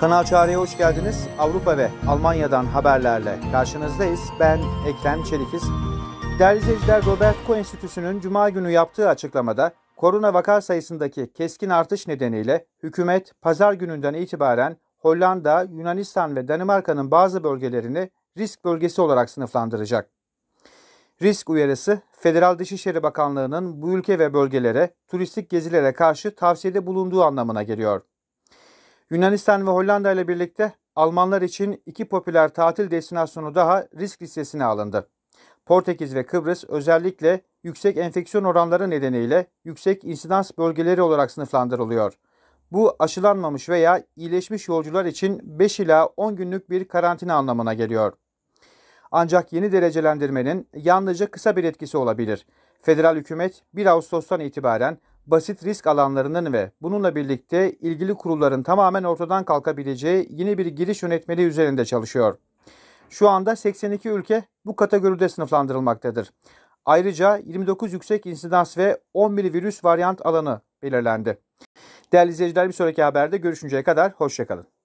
Kanal Çağrı'ya hoş geldiniz. Avrupa ve Almanya'dan haberlerle karşınızdayız. Ben Ekrem Çelikiz. Değerli izleyiciler Robert Koch Enstitüsü'nün Cuma günü yaptığı açıklamada korona vaka sayısındaki keskin artış nedeniyle hükümet pazar gününden itibaren Hollanda, Yunanistan ve Danimarka'nın bazı bölgelerini risk bölgesi olarak sınıflandıracak. Risk uyarısı Federal Dışişleri Bakanlığı'nın bu ülke ve bölgelere turistik gezilere karşı tavsiyede bulunduğu anlamına geliyor. Yunanistan ve Hollanda ile birlikte Almanlar için iki popüler tatil destinasyonu daha risk listesine alındı. Portekiz ve Kıbrıs özellikle yüksek enfeksiyon oranları nedeniyle yüksek insidans bölgeleri olarak sınıflandırılıyor. Bu aşılanmamış veya iyileşmiş yolcular için 5 ila 10 günlük bir karantina anlamına geliyor. Ancak yeni derecelendirmenin yalnızca kısa bir etkisi olabilir. Federal hükümet 1 Ağustos'tan itibaren basit risk alanlarının ve bununla birlikte ilgili kurulların tamamen ortadan kalkabileceği yeni bir giriş yönetmeliği üzerinde çalışıyor. Şu anda 82 ülke bu kategoride sınıflandırılmaktadır. Ayrıca 29 yüksek insidans ve 11 virüs varyant alanı belirlendi. Değerli izleyiciler bir sonraki haberde görüşünceye kadar hoşçakalın.